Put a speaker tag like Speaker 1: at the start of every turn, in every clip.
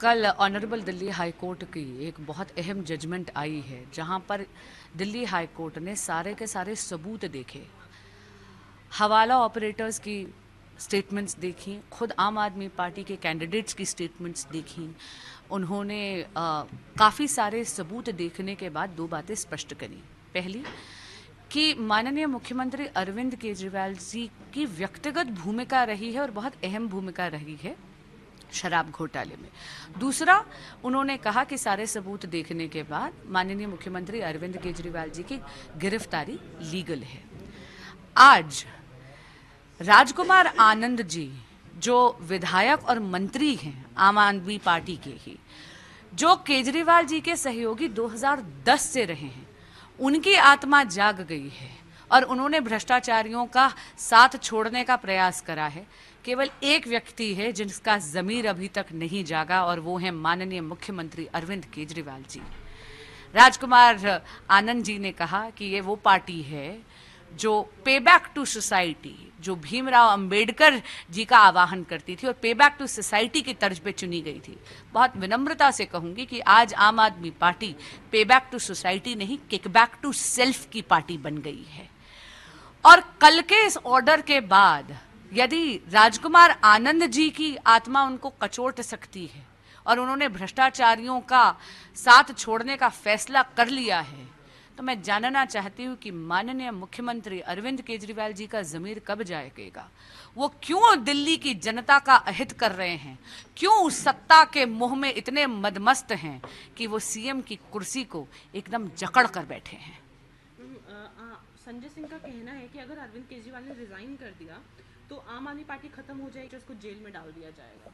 Speaker 1: कल honourable Delhi high court की एक बहुत अहम जजमेंट आई है जहां पर दिल्ली हाई कोर्ट ने सारे के सारे सबूत देखे हवाला ऑपरेटर्स की स्टेटमेंट्स देखी खुद आम आदमी पार्टी के कैंडिडेट्स की स्टेटमेंट्स देखी उन्होंने काफ़ी सारे सबूत देखने के बाद दो बातें स्पष्ट करी पहली कि माननीय मुख्यमंत्री अरविंद केजरीवाल जी की व्यक्तिगत भूमिका रही है और बहुत अहम भूमिका रही है शराब घोटाले में दूसरा उन्होंने कहा कि सारे सबूत देखने के बाद माननीय मुख्यमंत्री अरविंद केजरीवाल जी की गिरफ्तारी लीगल है आज राजकुमार आनंद जी जो विधायक और मंत्री हैं आम आदमी पार्टी के ही जो केजरीवाल जी के सहयोगी 2010 से रहे हैं उनकी आत्मा जाग गई है और उन्होंने भ्रष्टाचारियों का साथ छोड़ने का प्रयास करा है केवल एक व्यक्ति है जिसका जमीर अभी तक नहीं जागा और वो है माननीय मुख्यमंत्री अरविंद केजरीवाल जी राजकुमार आनंद जी ने कहा कि ये वो पार्टी है जो पे बैक टू सोसाइटी जो भीमराव अंबेडकर जी का आवाहन करती थी और पे बैक टू सोसाइटी की तर्ज पे चुनी गई थी बहुत विनम्रता से कहूंगी कि आज आम Aadmi party pay back to society नहीं किक बैक टू सेल्फ की पार्टी बन गई है और कल के इस ऑर्डर के बाद यदि राजकुमार आनंद जी की आत्मा उनको कचोट सकती है और उन्होंने भ्रष्टाचारियों का साथ छोड़ने का फैसला कर लिया है तो मैं जानना चाहती हूँ कि माननीय मुख्यमंत्री अरविंद केजरीवाल जी का ज़मीर कब जाएगा वो क्यों दिल्ली की जनता का अहित कर रहे हैं क्यों उस सत्ता के मुंह में इतने मदमस्त हैं कि वो सीएम की कुर्सी को एकदम जकड़ कर बैठे हैं हम्म, संजय सिंह का कहना है कि अगर अरविंद केजरीवाल ने रिज़ाइन कर दिया तो आम आदमी पार्टी खत्म हो जाएगी उसको जेल में डाल दिया जाएगा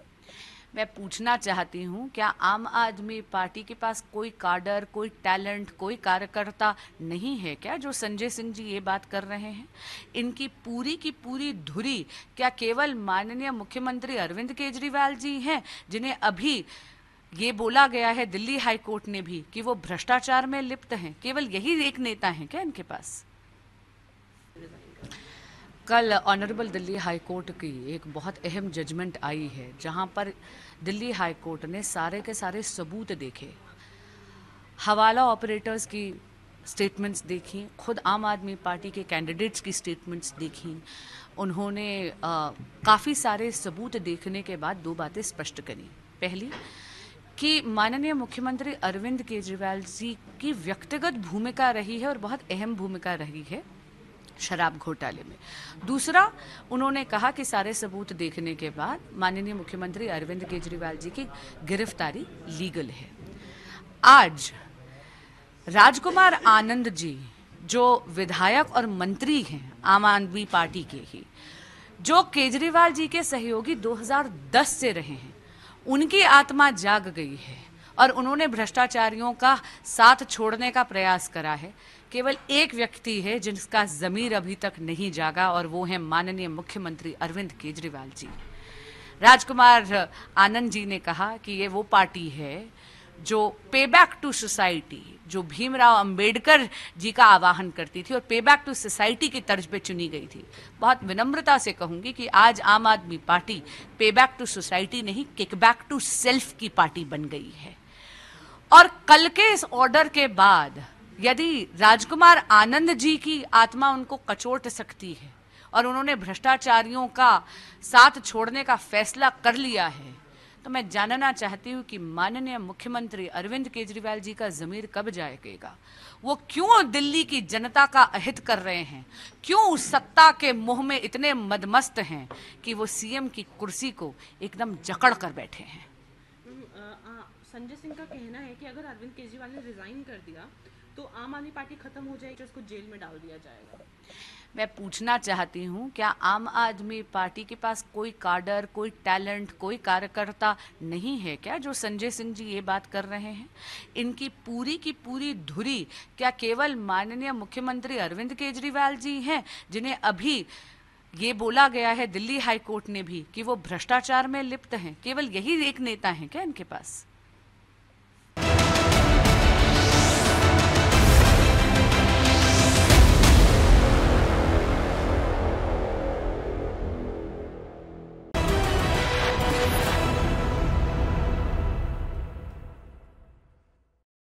Speaker 1: मैं पूछना चाहती हूँ क्या आम आदमी पार्टी के पास कोई काडर कोई टैलेंट कोई कार्यकर्ता नहीं है क्या जो संजय सिंह जी ये बात कर रहे हैं इनकी पूरी की पूरी धुरी क्या केवल माननीय मुख्यमंत्री अरविंद केजरीवाल जी हैं जिन्हें अभी ये बोला गया है दिल्ली हाईकोर्ट ने भी कि वो भ्रष्टाचार में लिप्त हैं केवल यही एक नेता हैं क्या इनके पास कल ऑनरेबल दिल्ली हाई कोर्ट की एक बहुत अहम जजमेंट आई है जहां पर दिल्ली हाई कोर्ट ने सारे के सारे सबूत देखे हवाला ऑपरेटर्स की स्टेटमेंट्स देखी खुद आम आदमी पार्टी के कैंडिडेट्स की स्टेटमेंट्स देखी उन्होंने काफ़ी सारे सबूत देखने के बाद दो बातें स्पष्ट करी पहली कि माननीय मुख्यमंत्री अरविंद केजरीवाल जी की व्यक्तिगत भूमिका रही है और बहुत अहम भूमिका रही है शराब घोटाले में दूसरा उन्होंने कहा कि सारे सबूत देखने के बाद माननीय मुख्यमंत्री अरविंद केजरीवाल जी की गिरफ्तारी लीगल है आज राजकुमार आनंद जी जो विधायक और मंत्री हैं आम आदमी पार्टी के ही जो केजरीवाल जी के सहयोगी 2010 से रहे हैं उनकी आत्मा जाग गई है और उन्होंने भ्रष्टाचारियों का साथ छोड़ने का प्रयास करा है केवल एक व्यक्ति है जिसका जमीर अभी तक नहीं जागा और वो है माननीय मुख्यमंत्री अरविंद केजरीवाल जी राजकुमार आनंद जी ने कहा कि ये वो पार्टी है जो पे बैक टू सोसाइटी जो भीमराव अंबेडकर जी का आवाहन करती थी और पे बैक टू सोसाइटी की तर्ज पे चुनी गई थी बहुत विनम्रता से कहूंगी कि आज आम Aadmi party pay back to society नहीं किक बैक टू सेल्फ की पार्टी बन गई है और कल के इस ऑर्डर के बाद यदि राजकुमार आनंद जी की आत्मा उनको कचोट सकती है और उन्होंने भ्रष्टाचारियों का साथ छोड़ने का फैसला कर लिया है तो मैं जानना चाहती हूँ कि माननीय मुख्यमंत्री अरविंद केजरीवाल जी का ज़मीर कब जाएगा वो क्यों दिल्ली की जनता का अहित कर रहे हैं क्यों सत्ता के मुंह में इतने मदमस्त हैं कि वो सीएम की कुर्सी को एकदम जकड़ कर बैठे हैं हम्म, संजय सिंह का कहना है कि अगर अरविंद केजरीवाल ने रिजाइन कर दिया तो आम आदमी पार्टी खत्म हो जाएगी उसको जेल में डाल दिया जाएगा मैं पूछना चाहती हूँ क्या आम आदमी पार्टी के पास कोई काडर कोई टैलेंट कोई कार्यकर्ता नहीं है क्या जो संजय सिंह जी ये बात कर रहे हैं इनकी पूरी की पूरी धुरी क्या केवल माननीय मुख्यमंत्री अरविंद केजरीवाल जी हैं जिन्हें अभी ये बोला गया है दिल्ली हाई कोर्ट ने भी कि वो भ्रष्टाचार में लिप्त हैं केवल यही एक नेता हैं क्या इनके पास